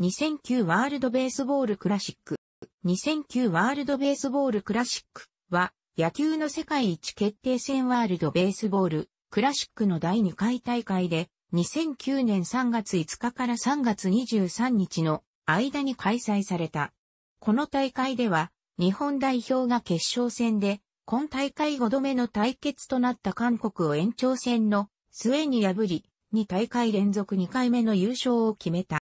2009ワールドベースボールクラシック。2009ワールドベースボールクラシックは、野球の世界一決定戦ワールドベースボールクラシックの第2回大会で、2009年3月5日から3月23日の間に開催された。この大会では、日本代表が決勝戦で、今大会5度目の対決となった韓国を延長戦の末に破り、2大会連続2回目の優勝を決めた。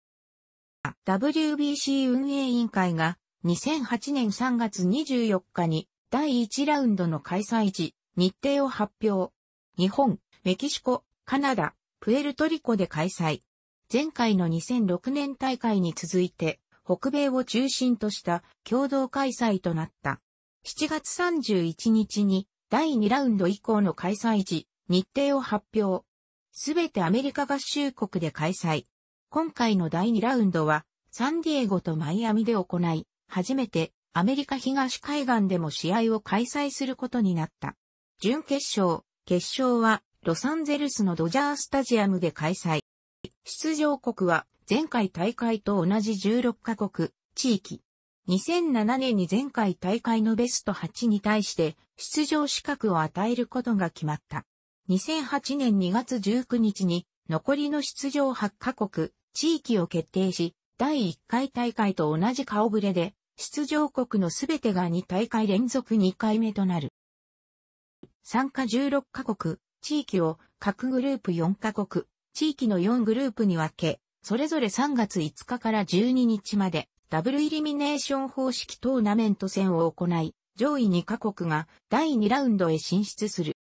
WBC 運営委員会が2008年3月24日に第1ラウンドの開催時、日程を発表。日本、メキシコ、カナダ、プエルトリコで開催。前回の2006年大会に続いて、北米を中心とした共同開催となった。7月31日に第2ラウンド以降の開催時、日程を発表。すべてアメリカ合衆国で開催。今回の第2ラウンドはサンディエゴとマイアミで行い、初めてアメリカ東海岸でも試合を開催することになった。準決勝、決勝はロサンゼルスのドジャースタジアムで開催。出場国は前回大会と同じ16カ国、地域。2007年に前回大会のベスト8に対して出場資格を与えることが決まった。2008年2月19日に残りの出場8カ国、地域を決定し、第1回大会と同じ顔ぶれで、出場国のすべてが2大会連続2回目となる。参加16カ国、地域を各グループ4カ国、地域の4グループに分け、それぞれ3月5日から12日まで、ダブルイリミネーション方式トーナメント戦を行い、上位2カ国が第2ラウンドへ進出する。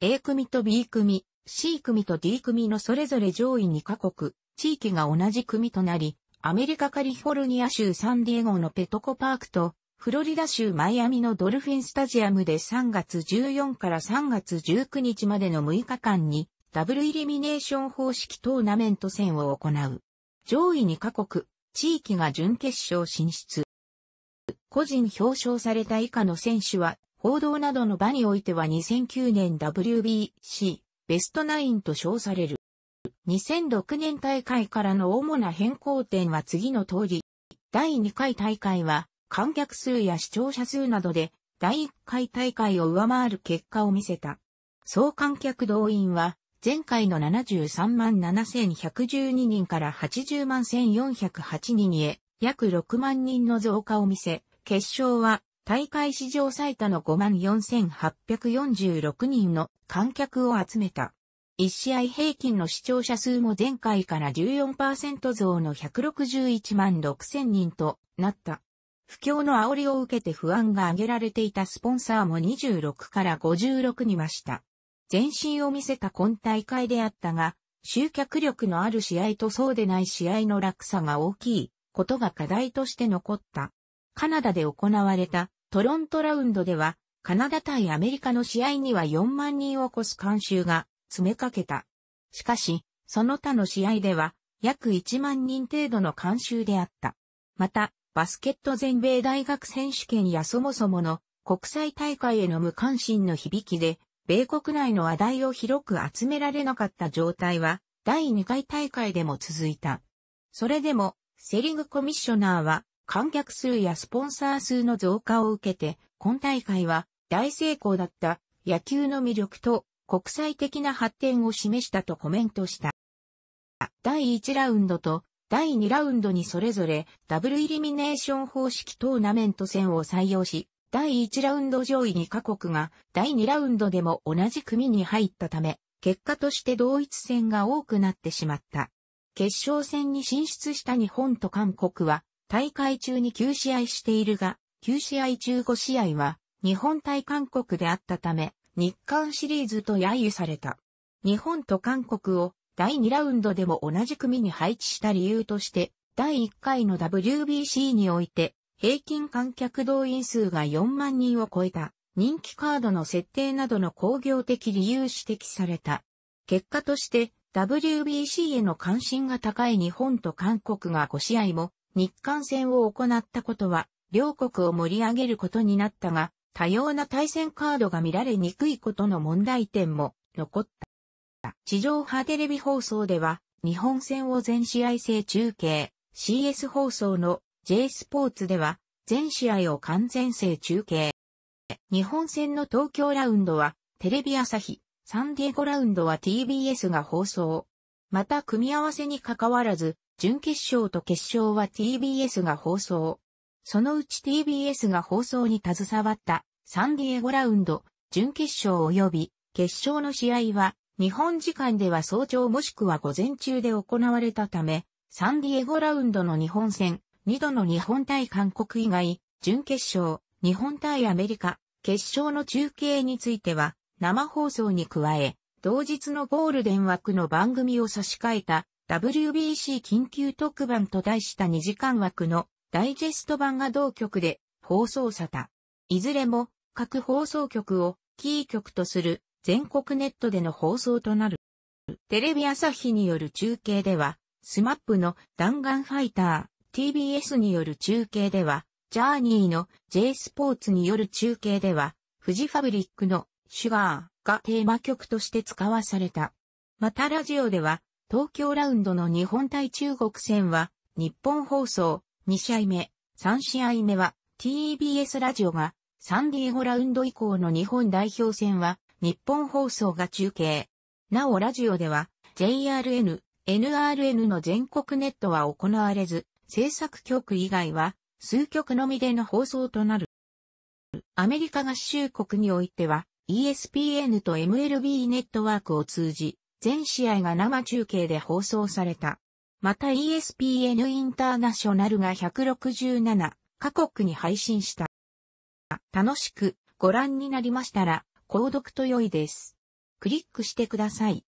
A 組と B 組、C 組と D 組のそれぞれ上位2カ国、地域が同じ組となり、アメリカカリフォルニア州サンディエゴのペトコパークと、フロリダ州マイアミのドルフィンスタジアムで3月14から3月19日までの6日間に、ダブルイリミネーション方式トーナメント戦を行う。上位2カ国、地域が準決勝進出。個人表彰された以下の選手は、報道などの場においては2009年 WBC ベストナインと称される。2006年大会からの主な変更点は次の通り。第2回大会は観客数や視聴者数などで第1回大会を上回る結果を見せた。総観客動員は前回の73万7112人から80万1408人へ約6万人の増加を見せ、決勝は大会史上最多の5万4846人の観客を集めた。1試合平均の視聴者数も前回から14%増の161万6000人となった。不況の煽りを受けて不安が挙げられていたスポンサーも26から56に増した。前身を見せた今大会であったが、集客力のある試合とそうでない試合の落差が大きいことが課題として残った。カナダで行われたトロントラウンドでは、カナダ対アメリカの試合には4万人を超す監修が詰めかけた。しかし、その他の試合では、約1万人程度の監修であった。また、バスケット全米大学選手権やそもそもの国際大会への無関心の響きで、米国内の話題を広く集められなかった状態は、第2回大会でも続いた。それでも、セリングコミッショナーは、観客数やスポンサー数の増加を受けて、今大会は大成功だった野球の魅力と国際的な発展を示したとコメントした。第1ラウンドと第2ラウンドにそれぞれダブルイリミネーション方式トーナメント戦を採用し、第1ラウンド上位2カ国が第2ラウンドでも同じ組に入ったため、結果として同一戦が多くなってしまった。決勝戦に進出した日本と韓国は大会中に9試合しているが、9試合中5試合は日本対韓国であったため、日韓シリーズと揶揄された。日本と韓国を第2ラウンドでも同じ組に配置した理由として、第1回の WBC において、平均観客動員数が4万人を超えた、人気カードの設定などの工業的理由指摘された。結果として、WBC への関心が高い日本と韓国が5試合も日韓戦を行ったことは、両国を盛り上げることになったが、多様な対戦カードが見られにくいことの問題点も残った。地上波テレビ放送では、日本戦を全試合制中継、CS 放送の J スポーツでは、全試合を完全制中継。日本戦の東京ラウンドは、テレビ朝日、サンディエゴラウンドは TBS が放送。また組み合わせに関わらず、準決勝と決勝は TBS が放送。そのうち TBS が放送に携わったサンディエゴラウンド、準決勝及び決勝の試合は日本時間では早朝もしくは午前中で行われたため、サンディエゴラウンドの日本戦、2度の日本対韓国以外、準決勝、日本対アメリカ、決勝の中継については、生放送に加え、同日のゴールデン枠の番組を差し替えた WBC 緊急特番と題した2時間枠のダイジェスト版が同局で放送さた。いずれも各放送局をキー局とする全国ネットでの放送となる。テレビ朝日による中継では、スマップの弾丸ファイター、TBS による中継では、ジャーニーの J スポーツによる中継では、フジファブリックのシュガーがテーマ曲として使わされた。またラジオでは、東京ラウンドの日本対中国戦は、日本放送、2試合目、3試合目は TBS ラジオがサンディエゴラウンド以降の日本代表戦は日本放送が中継。なおラジオでは JRN、NRN の全国ネットは行われず、制作局以外は数局のみでの放送となる。アメリカ合衆国においては ESPN と MLB ネットワークを通じ、全試合が生中継で放送された。また ESPN インターナショナルが167カ国に配信した。楽しくご覧になりましたら、購読と良いです。クリックしてください。